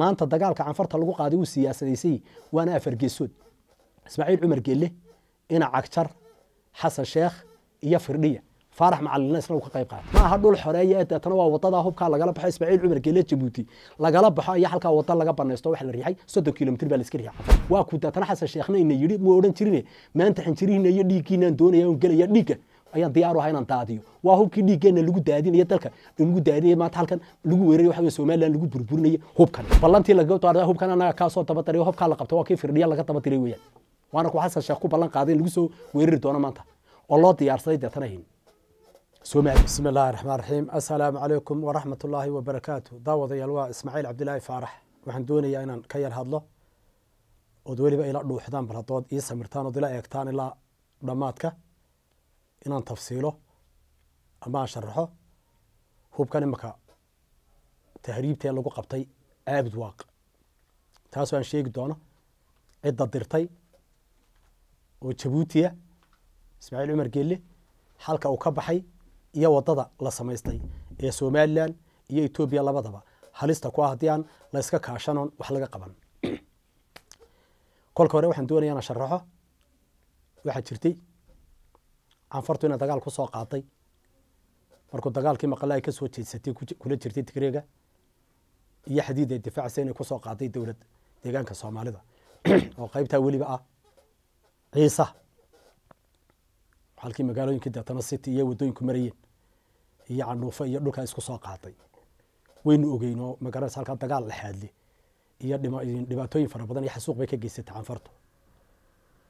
مانتا دقال كان فرطة لغو قادو سياسة ديسي وانا افر جيسود اسماعيل عمر قيلي انا عكتر حسن شيخ يفرنية فارح مع الناس لو كقيب ما هدول حرية تتنوى وطدا هوب كان لقلب حي اسماعيل عمر قيلي جيبوتي لقلب حي يحلقا وطن لقلب نستوى حل الريحي سدو كيلومتر بالاسكريا واكو تتنحس الشيخنا ان يري مورن تيرني ما انت حين تيرين يديكي يوم قلي يديكي ayaan diyaar u ahaa inaan daadiyo waa hubkii dhiiggeena lagu daadinayo dalka lagu daadinayo maanta halkan lagu weerarayo waxa weeye Soomaaliland lagu burburinayo hubkan ballantii laga qaado hubkan anaga ka soo daba la qabtay waa kii firdhiya laga daba diray waana ku xasan sheekh ku ballan qaaday lagu soo weerari doono maanta oo loo diyaarsaday deetanahin Soomaali بسم الله الرحمن الرحيم السلام عليكم ورحمة الله وبركاته waa Ismaaciil Cabdilaahi Faarax waxaan doonayaa inaan ka yar hadlo oo weliba ila dhuuxdaan bal hadood iyo samirtaan oo dila eegtaan ilaa dhamaadka inaan tafsiilo ama aan sharaxo hubkan imaka tahriibtee lagu qabtay aabid waaq taasoo aan sheegi doono cidda dirtay oo jabuutiya ismaaciil cumar geelle halka uu ka baxay iyo waddada la samaystay ee somalilan iyo etoobiya labadaba halista ku ah haddii aan layska kaashanoon wax laga qaban kolka hore waxaan doonaya inaan sharaxo waxaa jirtay canfartu ina dagaal kusoo qaatay markuu dagaalkii maqla ay ka soo jeedsatay kula jirtay tigreega iyo xadiid ay difaacsa inay kusoo qaatay dowlad deegaanka soomaalida oo qaybtaa weliba ah ciisa halkii magaalooyinkii deetana city iyo waddooyinku marayeen iyo candhuufo iyo dhulkaa isku soo qaatay waynu ogeyn oo magaranaysa halkaa dagaal dhexaadle iyo dhibaatooyin fara badan iyo xasuuq bay ka geysatay canfartu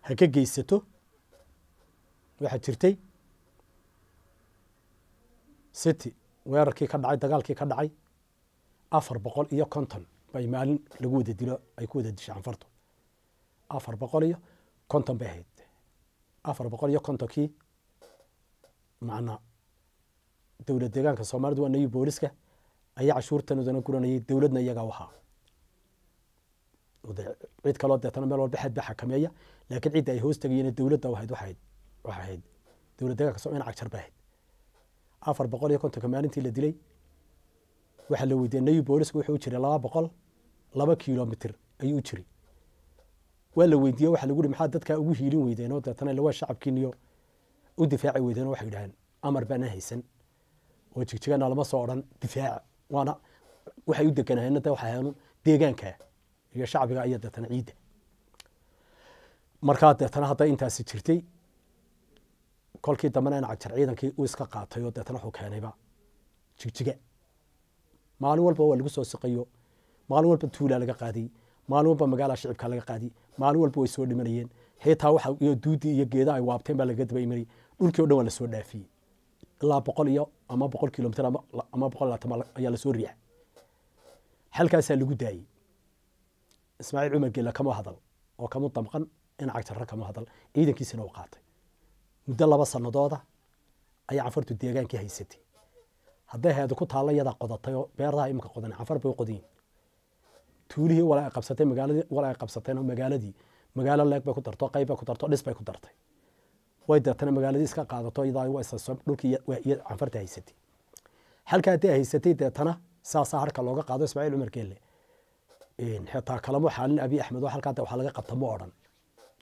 ha ka geysato waxaa jirtay city weerarkii ka dhacay dagaalkii ka dhacay afar boqol iyo konton bay maalin lagu wada dilo ay ku wada dishay anfartu afar boqol iyo konton bay ahayd afar boqol iyo kontonkii macnaa dowlad deegaanka soomaalida waanayo booliska ayaa cashuurtanudana guranayay dowladna iyagaa wahaa cid kaloo deetana meel walba xad xakameeya laakiin cidda ay hoos tegayeen dowladda wahayd waxayd waxay ahayd dowlad dagaalka soomaaliya cagjar bay ahayd afar boqol iyo kontonka maalintii la dilay waxaa la weydiiyey nabi boolisku wuxuu jiray laba boqol laba kilomitir ayuu jiray waa la weydiiyey waxaa lagu yidhi maxaa dadkaa ugu hiilin weydeen deetana ila shacabkiiniyo u difaaci weydeen waxay yidhaheen amar baana haysan oo jigjigana lama soo odhan difaaca waana waxay u deganaheen de waxay ahayn deegaanka iyo shacbiga iyo deetana ciidda markaa deetana hadday intaasi jirtay kolkii dambena in cajar ciidankii uu iska qaatay oo deetna wuxuu keenayba jigjige maalin walba waa lagu soo siqayo maalin walba tuulaa laga qaadiyey maalin walba magaalaa shicibkaa laga qaadiyey maalin walba way soo dhimanayeen xitaa waxa iyo duudii iyo geedaha ay waabteen baa lagaga daba dhulkii o dhan waa lasoo dhaafiyey ilaa boqol iyo ama boqol kilomitr ama boqol labaatan ayaa lasoo riix halkaasaa lagu daayey ismaaciil cumar geela kama hadal oo kama damqan in cagjarra kama hadal ciidankiisina uu qaatay muddo laba sanadooda ayaa canfartu deegaankii haysatay hadday hayado ku taalla iyadaa qodatay oo beeraha imika qodan canfar bay qodayin tuulihii wala qabsatay magaaladii wala ay magaaladii magaalo leeg bay ku darto qayb bay ku darto dhis bay ku dartay way deetana magaaladii iska qaadato iyadaa waa dhulkii iyo canfarta haysatay halka haddii haysatay deetana saasaa harka looga qaado ismaaciil cumar geelle xitaa kalamo xaalin abi axmed oo halkaa de waxaa laga qabta ma odhan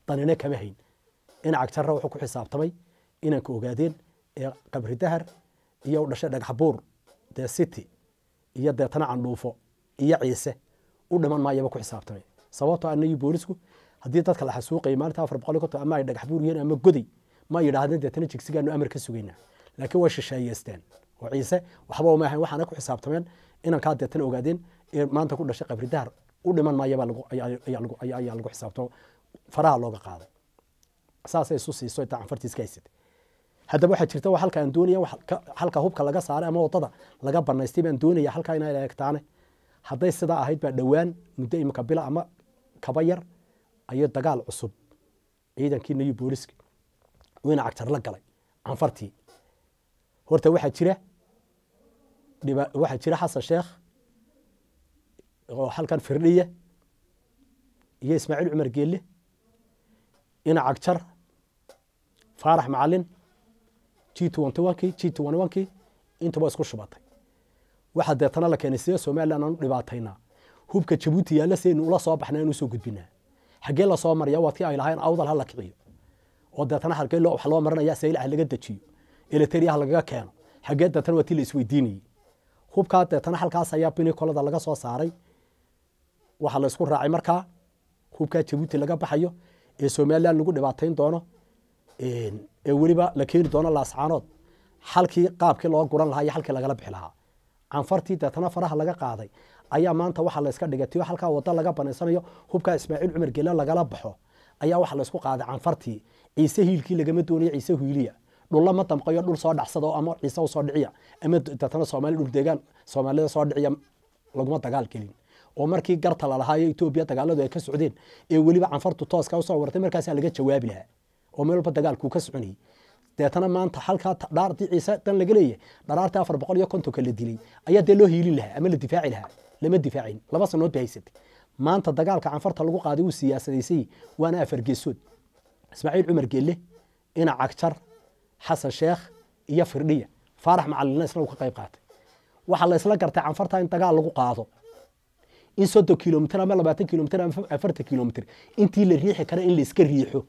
danina kama hayn in cagtaro wuxuu ku xisaabtamay inanka ogaadeen ee qabri dahar iyo u dhashay dhagaxbuur dee city iyo deetana candhuufo iyo ciise u dhiman maayaba ku xisaabtamay sababtoo anayo ah boolisku haddii dadka la xasuuqayay maalinta afar boqol konton ama ay dhagaxbuur yihiin ama goday ma yidhaahdeen deetana jigsigaanu amar ka sugaynaa laakiin way shisheeyeysteen oo ciise waxba uma ahayn waxaana ku xisaabtameen inankaa deetana ogaadeen ee maanta ku dhashay qabri dahar u dhiman maayaba ayaa lagu xisaabtamo faraha looga qaaday saasay isu siiso intaa canfartiiska haysid haddaba waxaa jirta halka aan doonaya halka hubka laga saaray ama wadada laga banaystay baan doonaya halkaa inay eegtaane hadday sidaa ahayd baa dhowaan muddo imika bila ama kaba yar ayay dagaal cusub ciidankiina iyo booliska wiina cagtar la galay canfartii horta waxaa jira waxaa jira xasan sheekh oo halkan firdhiya iyo ismaaciil cumar geelle ina cagjar faarax macalin gtntkii gtnnkii intuba isku shubatay waxaa deetana la keenay sidee somalilan aanu dhibaataynaa hubka jabuuti yaalla sidaynu ula soo baxna aanu usoo gudbinaa xaggee lasoo marya waadkii ay lahayn awdal ha kiciyo oo deetana xaggee wax loo maranaya saylac ah laga dejiyo eleteriya lagaga keeno xaggee deetana waa tii la isweydiinayey hubkaa deetana halkaas ayaa bini laga soo saaray waxaa la raacay markaa hubkaa jabuuti laga baxayo ee somalilan lagu dhibaatayn doono ee weliba la keeni doono laascaanood xalkii qaabkii loo guran lahaa iyo xalkii lagala bixi lahaa canfartii deetana faraha laga qaaday ayaa maanta waxaa layska dhigay halkaa wada laga banaysanayo hubkaa ismaaciil cumar gele lagala baxo ayaa waxaa laysku qaaday canfartii ciise hiilkii lagama doonayo ciise hiiliya dhulla ma damqayo dhul soo dhacsada ama ciise usoo dhiciya ama deetana soomaali dhul deegaan soomaalida soo dhiciya laguma dagaal gelin oo markii garta lalahaa etoobiya dagaaladu ay ka socdeen ee weliba canfartu tooska usoo wartay markaasaa laga jawaabi lahaa oo meel walba dagaalkuu ka soconayay deetana maanta halkaa dhaardii ciise dan laga leeyahay dharaartii afar boqol iyo kontonka la dilay ayaa dee loo hiilin lahaa ama la difaaci lahaa lama difaacayn laba sanood bay haysatay maanta dagaalka canfarta lagu qaaday wuu siyaasadaysay waana afar ismaaciil cumar geelle ina cagjar xasan sheekh iyo firdhiya faarax macalina isna ka qayb qaatay waxaa la gartay canfarta in dagaal lagu qaado in soddon kilomitr ama labaatan kilomitr ama afartan kilomitr intii la riixi kara in la riixo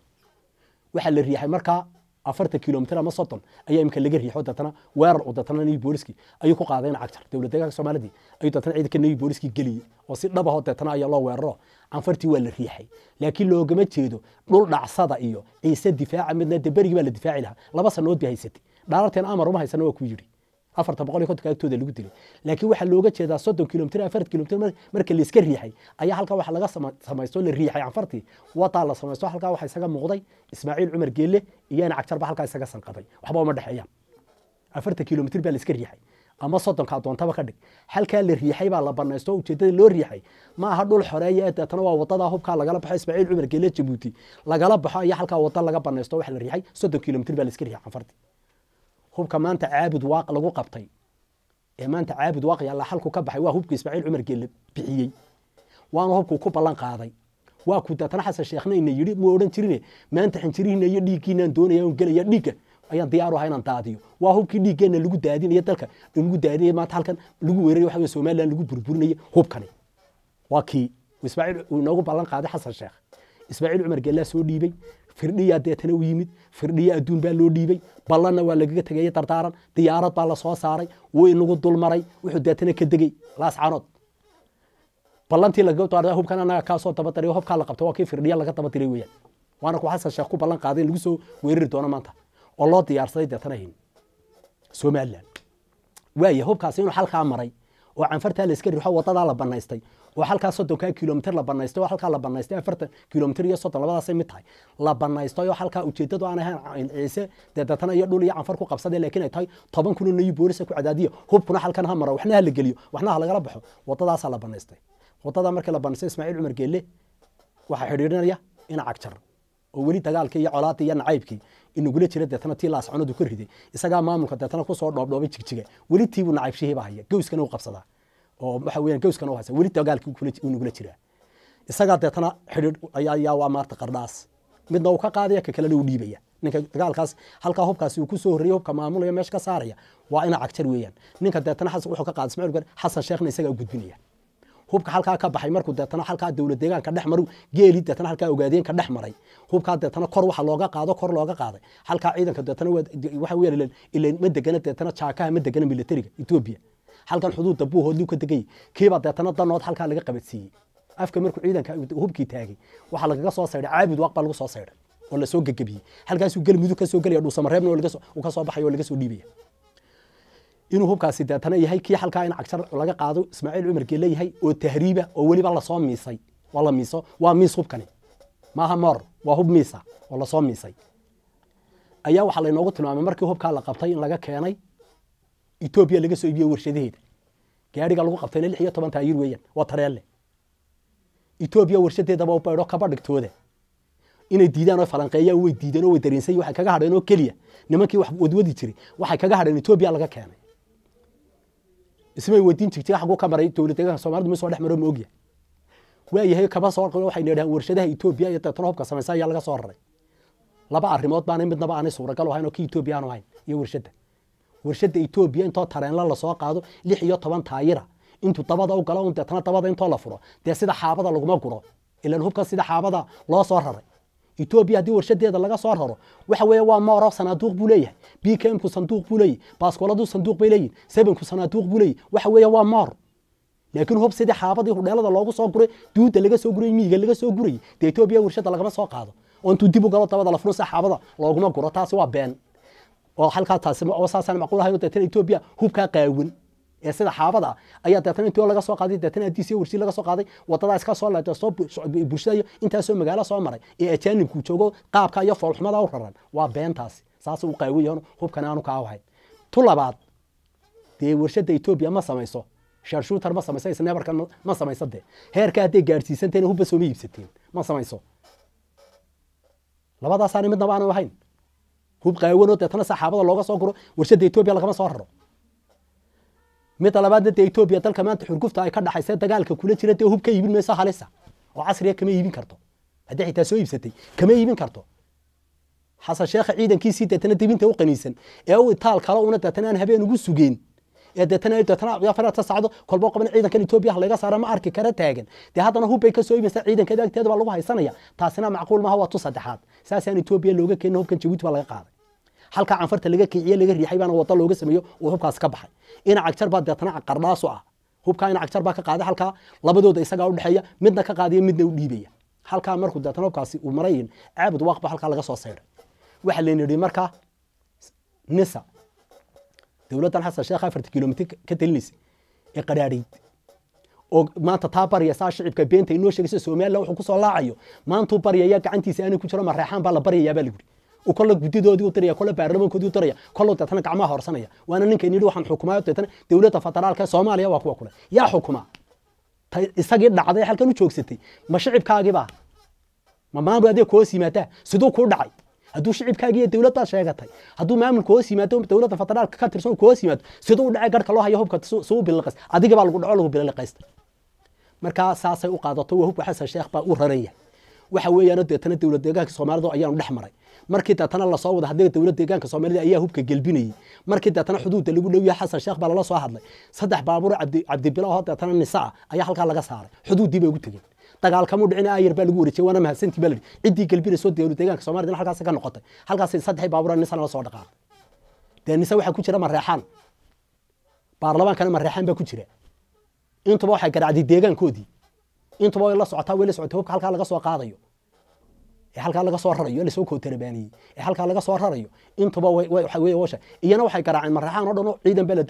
waxaa la riixay markaa afartan kilomitir ama soddon ayaa imika laga riixo datana weerar uu datana naiib booliskii ayuu ku qaadayna cagtar dowlad deegaanka soomaalidii ayuu datana ciidanka naiib booliskii geliyey oo si dhab ahoo deetana ayaa loo weeraro anfartii waa la riixay laakiin loogama jeedo dhul dhacsada iyo ciise difaaca midna de berigii baa la difaaci lahaa laba sanood bay haysatay dhaararteen amar uma haysana waa kuu yidhi أفر طبقة لي كنت كأكتو دلوقتي لكن واحد لوجة كذا صد كيلومتر أفرت كيلومتر مر مر كل يسكر ريحه أي حال كوا حلقة سما سما يسول الريحة عن فرتي وطال سما يسول حلقة واحد سجى مغضي إسماعيل عمر قيلة يان أكثر بحلقة سجى سنقضي وحبوا مر دحيان أفرت كيلومتر بيل يسكر ريحه أما صد كاتون طبقة دك حال كان الريحة بقى الله برنا يسول كذا لو الريحة ما هذول الحرية تنوع وطلع هو بقى لقلب حس إسماعيل عمر قيلة جبوتي لقلب حا حال كوا وطلع لقلب برنا يسول حل الريحة صد كيلومتر بيل يسكر ريحه عن hubka maanta caabud waaq lagu qabtay ee maanta caabud waaqi alla xalku ka baxay waa hubka ismaaciil cumar geelle bixiyey waana hubkuu ku ballan qaaday waa ku xasan sheekhna ina yidhi muu odhan jirine maanta xinjirihiina iyo dhiiggiinaan doonaya on gelaya dhiigga ayaan diyaaru ahaa inaan daadiyo waa hubkii dhiiggeena lagu daadinayo dalka lagu daadinayo maanta halkan lagu weerarayo waxa weye somaliland lagu burburinayo hubkani waa kii ismaaciil inoogu ballan qaaday xasan sheekh ismaaciil cumar geellaa soo dhiibay firdhiyaa deetana u yimid firdhiya adduun baa loo dhiibay ballanna waa lagaga tegeeye dardaaran diyaarad baa la saaray wuu inagu dulmaray wuxuu deetana ka degey laascanood ballantii lagaa hubkan anaga kaasoo dabadariyo hubkaa la qabta waa kii firdhiya laga dabadiray weyaan waana ku xasan sheekh ku ballan qaaday in lagu soo weerari doono maanta oo loo diyaarsaday deetana hin somalilan waaya hubkaasi inuu xalkaa maray oo canfartaa la iska ruxo wadadaa la banaystay oo halkaa soddonkaa kilomitr la banaystay oo halkaa la banaystay afartan kilomitr iyo soddon labadaasay mid tahay la banaystay oo halkaa ujeeddadu aan ahayn ciise dee iyo dhul iyo canfar ku qabsadee laakiin ay tahay toban kunin iyo boolisa ah ku cadaadiyo hubkuna halkan ha mara waxna ha la geliyo waxna ha lagala baxo wadadaasaa la banaystay waddadaa markii la banaystay ismaaciil cumar geelle waxaa xidhiidhinaya in cagjar oo weli dagaalkii iyo colaadii iyo nacaybkii inugula jira deetana tii laasconadu ka riday isagaa maamulka deetana kusoo dhoobdhoobay jigjiga weli tiibuu nacaybshihibaa haya gowskana u qabsadaa oo waxa weeyaan gowskana u haysa weli dagaalkii unagula jiraa isagaa deetana xidhiidh ayaa yaa waa maarta qardhaas midna uu ka qaadaya ka kalena u dhiibaya ninka dagaalkaas halkaa hubkaasi uu ku soo hubka maamulaya meesha ka saaraya waa ina cagtar weeyaan ninka deetana wuxuu ka qaada ismaaciil xasan sheekhna isagaa gudbinaya hubka halkaa ka baxay markuu deetana halkaa dowlad deegaanka dhex maru geeli deetana halkaa ogaadeen ka dhex maray hubkaa deetana kor waxa looga qaado kor looga qaaday halkaa ciidanka deetana waxa weeyaan ileen ma degana deetana jaakaha ma degana militariga Ethiopia halkan xuduudda buu hoodluu ka degay kiiba deetana danood halkaa laga qabadsiiyay afka markuu ciidanka hubkii taagay waxa lagaga soo sayday caabid waqba lagu soo sayday oo la soo gagabiyay halkaasuu galmudug ka soo dhuusamareebna oo laga oo laga soo dhiibaya inuu hubkaasi deetana yahay kii xalkaa in cagshar laga qaado ismaaciil cumarkii leeyahay oo tahriiba oo weliba lasoo miisay waa la miiso waa miis hubkani maaha moor waa hub miisa oo lasoo miisay ayaa waxaa laynoogu tilmaamay markii hubkaa la qabtay in laga keenay etoobiya laga soo iibiye warshadaheeda gaariga lagu qabtayna lix iyo toban taayir weeyaan waa tareelle etoobiya warshadeedaba u baydho kabadhigtooda inay diidaan oo falanqeeyaan way diideen oo way dareensayi waxay kaga hadheen oo keliya nimankii wax wadwadi jiray waxay kaga hadheen etoobiya laga keenay ismay weydiin jirtay xaguu ka maray dowladda Soomaalidu ma soo dhex maro moogya waa yahay kaba soo waxay yiraahdeen warshadaha Ethiopia iyo Tanzania samaysan ayaa laga soo raray laba arrimood baan midnaba aanay suuragal ahayn oo ki Ethiopia aan ahayn iyo warshada warshada Ethiopia inta tareen la soo qaado 16 taayira intu dabada u galo inta tan dabada inta la furo de sida xaabada laguma guro ilaa hubka sida xaabada loo soo raray etoobiya haddii warshadeeda laga soo raro waxa weeye waa mooro sanaaduuq buu leeyahay b k mku sanduuq buu leeyahy baaskooladu sanduuq bay leeyihin sebenku sanaaduuq buu leeyahy waxa weeye waa moor laakiin hub sidii xaabadii hudheelada loogu soo guray duuda laga soo gurayy miyiga laga soo gurayay dee etoobiya warshada lagama soo qaado oo intuu dib u galo dabada lafurus xaabada looguma guro taasi waa been oo halkaa taasi oo saasaan macquul ahayn oo deetana etoobiya hubkaa qaawan ee sida xaabada ayaa deetana inti laga soo qaaday deetana hadiisiyo warsi laga soo qaaday wadadaa iska soo leeto soo bulshadayo intaasoo magaalo soo maray ee ajaanibku joogo qaabka iyo foolxumada u raran waa beentaasi saas u qaawiyan hubkan aanu ka awahay tu labaad dee warshada etoobiya ma samayso sharshuutar ma samayso isneebarkan ma samayso dee heerka hadday gaadhsiisanteen hubba sooma iibsateen ma samayso labadaasaani midnaba aanu ahayn hub qaawanoo deetana saxaabada looga soo guro warshada etoobiya lagama soo raro مطالبات دت إثيوبيا تل كمان تحركوفت هاي كده حيسات تقال ككل ترى تهوب كي يبين مساحة لسه وعصرية كم يبين كرتو هذا حيث سوي بستي كم يبين كرتو حصل شيخ عيدا كيس تتنا تبين توقع نيسن أو تال كلاونة تتنا نهبي نقول سجين يا تتنا تتنا يا فرات تصعد كل بقى من عيدا كان إثيوبيا حلقة صار ما أرك كرت تاجن ده هذا نهوب كي سوي بس عيدا كده تدوب الله هاي سنة يا تاسنا معقول ما هو تصدحات ساسيان إثيوبيا لوجا كان هوب كان تجويت ولا قاضي halkaa canfarta laga kiciye laga riixay baana wada looga sameeyo uu hubkaas ka baxay inac jarbaa deetana qardhaasu ah hubkaa inac jarbaa ka qaaday halkaa labadooda isagaa udhexeeya midna ka qaadaya midna u dhiibaya halkaa markuu deetana hubkaasi uu marayin caabud waaqba halkaa laga soo sayray waxaa layna yidhi markaa nisa dowladdan xasan sheekh afarta kilomitr ka talinaysa ee qadhaadhayd oo maanta taa barya shicibka beenta inoo sheegaysa somalilan wuxuu ku laacayo maantuu baryaya gacantiisa aanay ku jiro ma reexaan baa la baryayaa baa lagu yidhi وكل جديده دي وتريه كل بعربه كده وتريه كله تتنا كعمه هرسانية وأنا نك نيرو حن حكومة تتنا دولة فترة على كه سامع عليها واقوى كله يا حكومة استعد دعاء حال كانوا شوك ستي مشعب كاجي با ما ما بدي كوسي متى سدو كور دعي هدو شعب كاجي دولة تشرع كتاي هدو ما من كوسي متى دولة فترة على كه ترسون كوسي متى سدو دعاء كار كله هيهوب كتسو سو بالقص أديك بالقول علوه بالقص مركا ساسة وقادته وهو بحس الشيخ باور رياح waxa weeyaan deetana deegaanka soomaalida ayaanu dhex maray markii deetana lasoo wada hadii dowla deegaanka soomaalida ayaa hubka gelbinayey markii deetana xuduudda lagu dhowyahay xasan sheekh baa lala soo hadlay saddex baabuur cabdibilo oo deetana nisaa ayaa halkaa laga saaray xuduuddii bay ugu tegeen dagaalkamuu dhicin ayar baa lagu wareejiyay waana mahadsantii baa ciddii gelbinayso dowla deegaanka soomaalida halkaas ka noqotay halkaas saddexii baabuura nisana la soo dhaqaaqay dee nisa waxaa ku jira mareexaan baarlamaankana mareexaan baa ku jira intuba waxay garaacday deegaankoodii intuba la socotaa way la socotay hubka halkaa laga soo qaadayo halkaa laga soo rarayo lasoo kootarabaaniyey halkaa laga soo rarayo intuba waxa weeye washa iyana waxay garaaceen marraxaan oo dhan oo ciidan baa la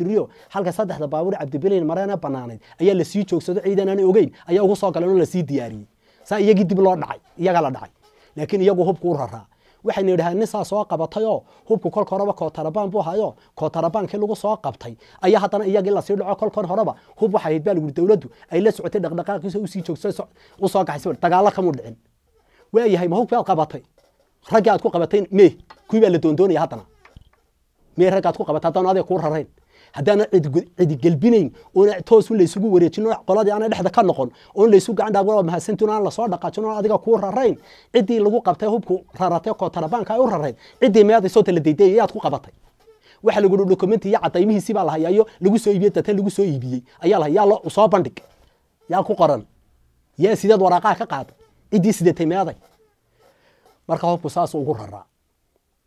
halka saddexda baabuur cabdibeleyn mareena banaanayd ayaa lasii joogsado ciidan aan ogeyn ayaa ugu soo galeen oo lasii diyaariyey saa iyagii dib loo dhacay iyagaa la dhacay laakiin iyagu hubku u raraa waxaynu nin saa soo qabatayoo hubku kolka horeba kootarabaan buu hayo kootarabaankii lagu soo qabtay ayaa haddana iyaga in lasii dhaco kolkan horeba hub waxay hayd baalguri dowladdu ay la socotay dhaqdhaqaaqiisa usii joogsa usoo soo dagaalo dagaalla kamuu dhicin waayahay ma hubkii aad qabatay raggii aad ku qabatay mee kuwii baa la doondoonaya haddana mee raggaad ku qabatay haddaan adiga kuu rarayn haddaana cidigelbinayn oona toos laysugu wareejino qoladii aana dhexda ka noqon oon laysu gacan dhaab mahadsantin aan lasoo dhaqaajin oon adiga kuu rarayn ciddii lagu qabtay hubku raratay kootarabaanka ay u rarayn ciddii meeday soo tala deydeyay yaad ku qabatay waxa lagu dokumenti iyo cadaymihiisii baa la iyo lagu soo iibiyey datan lagu soo iibiyey ayaa la hayaa soo bandhig yaa ku qoran yaa sideed waraaqaha ka qaada ciddii sidatay meeday marka hubku saasuu ugu raraa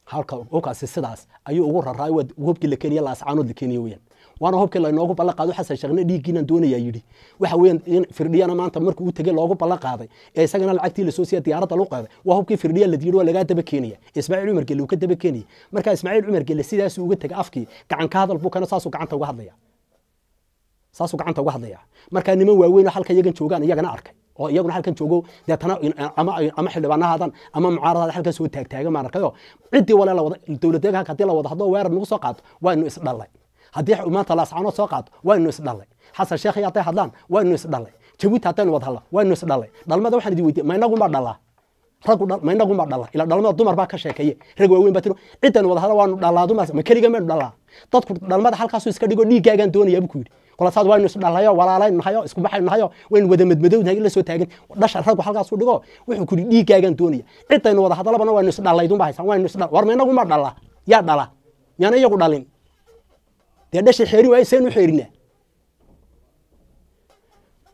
halka dhulkaasi sidaas ayuu ugu raraa hubkii la keeniya laascaanood la keeniya weyaan waana hubkii laynoogu ballanqaado xasan sheekhne dhiiggiinan doonayaa yidhi waxa weeyaan in firdhiyana maanta marka uu tegey loogu ballan qaaday ee isagana lacagtii lasoo siiya diyaaradda loo qaaday waa hubkii firdhiya la yidhi waa lagaa daba keenaya ismaaciil cumar gelle uu ka daba keenayay markaa ismaaciil cumar gelle sidaasuu uga tegay afkii gacan ka hadal buu kana saasuu gacanta uga hadlaya saasuu gacanta uga hadlaya markaa niman waaweyn oo halka iyagan joogaan iyagana arkay oo iyaguna halkan joogo deetana ama ama xildhibaana hadan ama mucaarada halkaas uu taag taagan maarkayo cidii walaal wada dowladda hadii la wada hadoo weerar nagu soo qaato waa inuu isdhalay hadii maanta laascano soo qaato waa inuu isdhalay xasan sheekh iyo hadday hadlaan waa inuu isdhalay jabuuti haddaynu wada hadla waa inuu isdhalay dhalmada waxaan idin weydiiyey ma inagun baa dhalaa ragmainaguma dhala ila dhalmada dumarbaa ka sheekeeye rag waaweyn baa tiro ciddan wadahada waanu dhalaa dumaas ma keliga maynu dhalaa dadku dhalmada halkaasuu iska dhigo dhiiggaagaan doonaya buu ku yidhi kolasaad waynu isdhallayo nu nahayo isku baxaynu nahayo waynu wada madmadownahay in soo taagan dhasha raggu halkaasuu dhigo wuxuu ku yidhi dhiiggaagaan doonaya ciddaynu wada hadalabana waynu isdhallaydun baa haysan waynu isdhal war mainaguma dhala yaa dhala yaana iyagu dhalin dee dhasha xeerin waaye seenu xeerinaa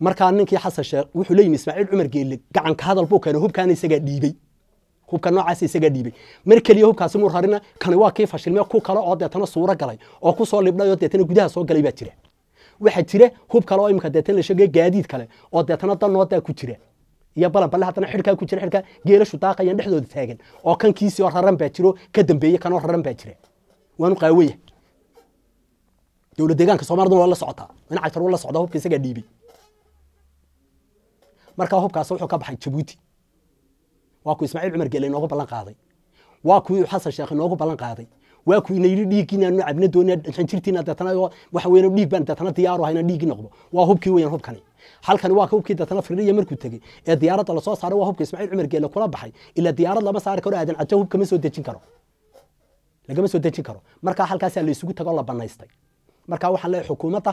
markaa ninkii xasan sheekh wuxuu leeyimi ismaaciil cumar geelle gacanka hadal buu keenay hubkaana isagaa dhiibey hubka noocaas isagaa dhiibay mar keliya hubkaasi muu rarina kani waa kii fashilme ku kale oo deetana suuro galay oo ku libdhay oo deetana gudaha soo galay baa jira waxaa jira hub kale oo iminka deetana la gaadiid kale oo deetana danoodaa ku jira iyo balan haddana xidhkaa ku jira xidhkaa geelashu daaqayan dhexdooda taagan oo kan oo raran baa jiro ka dambeeye kanoo raran baa jira waanu qaaweya dowlad deegaanka soomaaliduna waa la socotaa dhinacagtar waa la socdaa hubka isagaa dhiibay markaa hubkaas wuxuu ka baxay jabuuti waa kuu ismaaciil cumar geele inoogu ballan qaaday waa kuu xasan sheekh inoogu ballan qaaday waa kuu inayidhi dhiiggiinaanu cabna doonina xinjirtiina deetana waxa weeyaan dhiig baan deetana diyaaru hayna dhiiggi noqdo waa hubkii weeyaan hubkani halkani waa hubkii deetana firdhiya markuu tegey ee diyaaradda lasoo saaray waa hubka ismaaciil cumar geele kula baxay ilaa diyaarad lama saari karo aadan cajo hubkama soo dejin karo lagama soo dejin karo markaa halkaasaa la tago la banaystay markaa waxaan leeyahay xukuumadda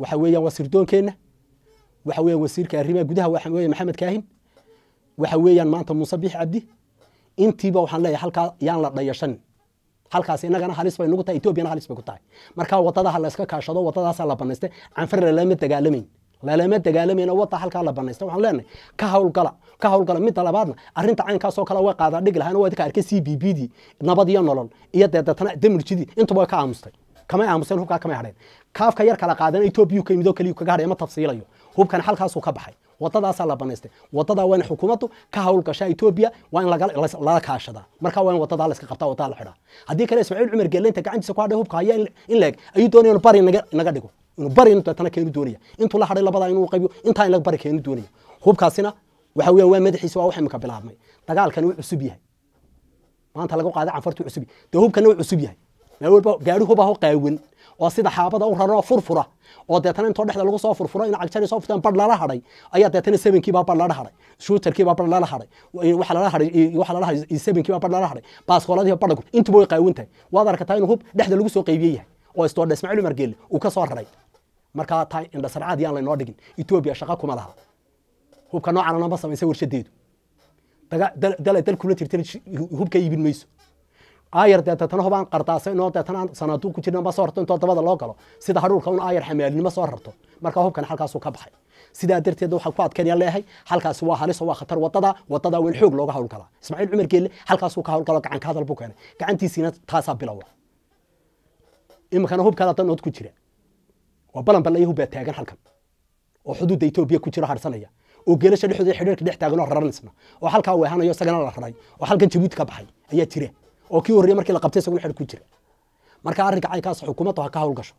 waxa weeyaan waa waxa weeyaan wasiirka arrimaha gudaha waxa weeye maxamed kaahin waxa weeyaan maanta muuse biix cabdi intiiba waxaan leeyahay halkaa yaan la dhayashan halkaas inagana halis bay nagu tahay etoobiyana halis bay ku tahay markaa wadadaha layska kaashado wadadaasaa la banaystay canfar lalama dagaalamayn lalama dagaalamayna wada halkaa la banaystay waxaan leenahay ka hawlgala ka hawlgala midda labaadna arrinta caynkaasoo kale way qaadaa dhig lahayn oo idinka arkay c b b dii nabad iyo nolol iyo deedetana damirjidii intuba ka aamustay kamay aamuseen hubkaa kamay hadheen kaafka yar kala qaadan etoobiyu ka yimid oo kaga hadhay ma tafsiilayo hubkan halkaasuu ka baxay wadadaasaa la banaystay wadadaa waa xukuumaddu ka hawlgashaa etoobiya waa in lala kaashadaa markaa waa wadadaa laska qabtaa wadadaa la xidhaa haddii kale ismaaciil cumar geelaynta gacantiisa ku hadhay hubka haya in leeg ayuu doonaya inuu bari naga dhigo inuu bari deetana keenu doonaya intuu la hadhay labadaa inuu qaybiyo intaa in laga bari keenu doonaya hubkaasina waxa weeyaan waa madaxiisa waa wax imika bilaabmay dagaalkani wuu cusub yahay maanta lagu qaaday canfartuu cusub yahay dee hubkana wuu cusub yahay meel walba gaari hubaho qaawan oo sida xaabada u raro furfura oo deetana intoo dhexda lagu soo furfuro dhinaca jari soo furtaan bar lala hadhay ayaa deetana 7kii baa bar lala hadhay shooterkii baa bar lala hadhay waxa lala hadhay waxa lala hadhay 7kii baa bar lala hadhay baaskoladii bar lagu intuba way qaawintahay waad arkataa inuu hub dhexda lagu soo qaybiyay yahay oo istoodha Ismaaciil Umar Geeli uu ka soo raray marka taa indha sarcaad yaan la inoo dhigin Ethiopia shaqo kuma laha hubka noocan ma samaysay warshadeedu daga dal dal kula tirtir hubka iibin mayso aayar deetana hubaan qardaasa inoo deetana sanaaduug ku jirna ma soo rarto intoo dabada loo galo sida hadhuurka un aayar xamaalinimo soo rarto marka hubkan halkaasuu ka baxay sidaa darteedna waxaan ku adkeynaya leeyahay halkaasi waa haliso waa khatar wadada wadadaa weyn xoog looga howlgalaa ismaaciil cumar geelle halkaasuu ka howlgalo gacan ka hadal buu keenay gacantiisiina taasaa bilowa iminkana hubkaada dan ku jira waa balan ballayo hubbaa taagan halkan oo xuduudda etoobiya ku jiro harsanaya oo geelasha dhexdooda xidhiirka dhex taagan oo raranisna oo halkaa weehanayo isagana la raray oo halkan jabuuti ka baxay ayaa jira oo kii horreeyay markii la qabtay isaguna xil ku jira marka arrinka caynkaas xukuumaddu ha ka howlgasho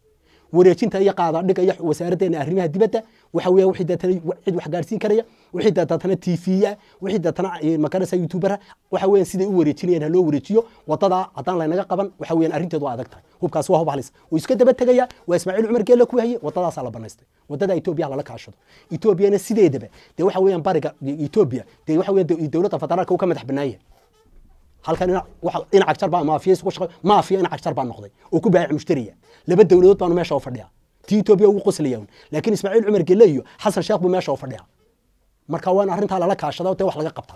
wareejinta iyo qaadadhiga iyo wasaaraddeena arrimaha dibadda waxa weeye wixii deetana cid wax gaarsiin karaya wixii deetana tv-ya wixii deetana makarasa youtubera waxa weeyaan siday u wareejinayaan ha loo wareejiyo wadadaa haddaan laynaga qaban waxa weeyaan arrinteedu waa adag tahay hubkaas waa hub halis wuu iska daba tegaya waa ismaaciil cumar geella ku haye wadadaasaa la banaystay wadada etoobiya lala kaashado etoobiyana sideedaba dee waxa weeyaan bariga etoobiya dee waxa weeyaan dowladda federaalka u ka madax banaayahay halkan dhinac jarbaa maafiyaysi ku shaqay maafiya dhinac jar baa noqday oo ku baayac mushtariya laba dowladood baanu meesha u fadhiya tii Itoobiya ugu qosliyeen laakiin Ismaaciil Cumar Gelle iyo Xasan Sheekh buu meesha u fadhiya marka waan arrinta lala kaashadaa oo wax laga qabta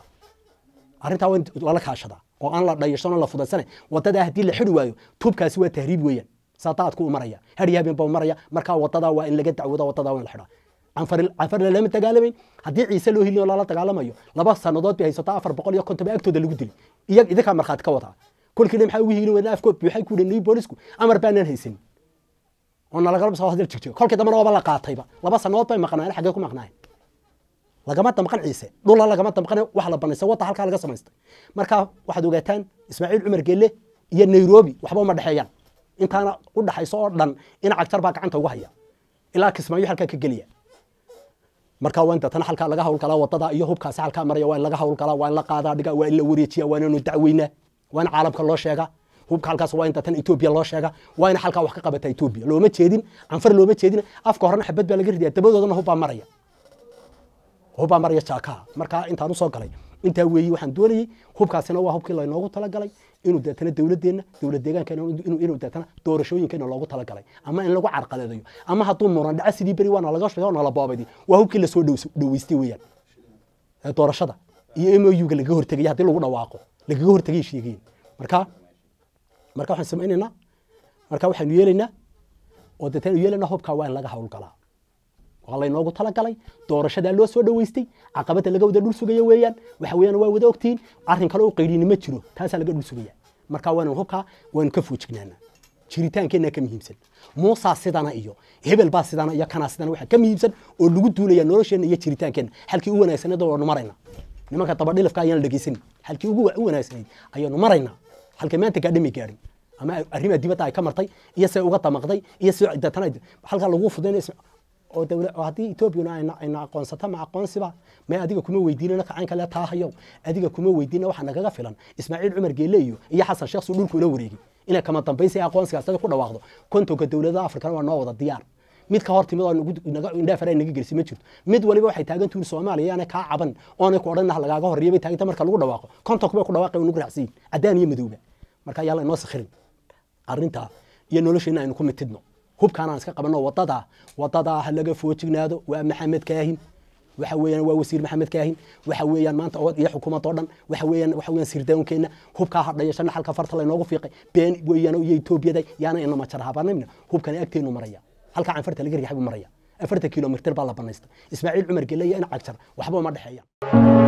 arrinta waan lala kaashadaa oo aan la dhayashano la fudadsanay wadada hadii la xiri waayo tuubkaasi waa tahriib weeyaan saataad ku maraya haryaabin baa maraya marka wadada waa in laga dacwado wadada waa la xiraa canfar canfar lama dagaalamayn haddii ciise loo hiliyo lala dagaalamayo laba sanadood bay haysataa afar boqol iyo konton agtooda lagu dilay iyag idinkaa markhaati ka wadaa kolkiina maxaa ugu hiilin weydna afkood buuxay ku dhanayay boolisku amar baanaan haysan oo nalagalaba soo hadal jirtay kolkii dambana waaba la qaatayba laba sanood bay maqnaayeen xaggee ku maqnaayeen lagama damqan ciise lagama damqan wax la banaysay wadda halkaa laga samaystay markaa waxaad ogaataan ismaaciil cumar gelle iyo nairobi waxba uma dhexeeyaan intaana u dhaxayso oo dhan in cagtar gacanta ugu haya ilaa kismaayo halkaa ka geliya marka waa inta tan xalka laga hawl wadada iyo hubkaasi xalka maraya waa in laga hawl galaa waa in la qaadaa dhiga waa in la wareejiya waa inaanu dacweyna waa in caalamka loo sheega hubka halkaas waa inta tan Ethiopia loo sheega waa in halkaa wax ka qabata Ethiopia looma jeedin canfar looma jeedin afka horena xabad baa laga ridaya dabadoodana hubbaa maraya hubbaa maraya jaaka markaa intaan usoo galay intaa weeye waxaan doonayey hubkaasina waa hubkii laynoogu talagalay inuu deetana dowladeenna dowlad deegaankeenu deetana doorashooyinkeena loogu talagalay ama in lagu carqaladeeyo ama hadduu muran dhaco sidii beri waana laga shaqeeyo nala boobadi waa hubkii lasoo dhaweystay weeyaan doorashada iyo MOU-ga lagaga hortegay haddii lagu dhawaaqo lagaga hortegay sheegeen marka marka waxaan samaynaynaa marka waxaanu yeelaynaa oo deetana yeelaynaa hubkaa waa in laga howlgalaa waa laynoogu talagalay doorashadaa loo soo dhaweystay caqabada laga wada dhul sugaya weeyaan waxa weyaan waa wada ogtihiin arrin kale oo qayriini ma jiro taasaa laga dhul sugaya marka waanan hubkaa waanu ka foojignaana jiritaankeenna ka muhiimsan muusaa sidana iyo hebel baa sidana iyo kanaa sidana waxaa ka muhiimsan oo lagu duulaya nolosheenna iyo jiritaankeenna halkii u wanaagsaneed waanu marayna nimanka dabadhilafka ayaan dhegeysan halkii ugu u wanaagsaneed ayaanu marayna halka maanta gaadhamay gaadhin ama arrimaa dibadda ay ka martay iyo say uga damaqday iyo si deetana halkaa lagu fudaynaya oo haddii etoobiyana ayna aqoonsata ma aqoonsiba mee adiga kuma weydiinana kacan kale taahayow adiga kuma weydiinna waxaa nagaga filan ismaaciil cumar geeleyo iyo xasan sheeksu dhulku ila wareegay inay kama dambaysa ee ku dhawaaqdo kontonka dowladaha afrikana waa noo wada diyaar mid ka hor timid naga gelisi ma jirto mid waliba waxay taagan tuuri soomaaliya yaana kaa caban oonay ku odhan ah lagaaga horreeya taaganta marka lagu dhawaaqo kontonku bay ku dhawaaqay nugu raacsiin caddaan iyo madooba marka ayaa laynoo sakhirin arrintaa iyo nolosheena aynu ku mitidno hubkaan aan iska qabano wadada wadada ha laga foojignaado waa maxamed kaahin waxa weeyaan waa wasiir maxamed kaahin waxa weeyaan maanta oo iyo xukuumad oo dhan waxa weeyaan waxa weeyaan sirdoonkeena hubka hadhaya xalka farta la fiiqay been weeyaan iyo Itoobiyada yaana inoo ma hubkan agteenu maraya halka aan farta laga riixay maraya afarta kilomitir baa la banaystay ismaaciil cumar gelaya in cagjar waxba ma dhexeeyaan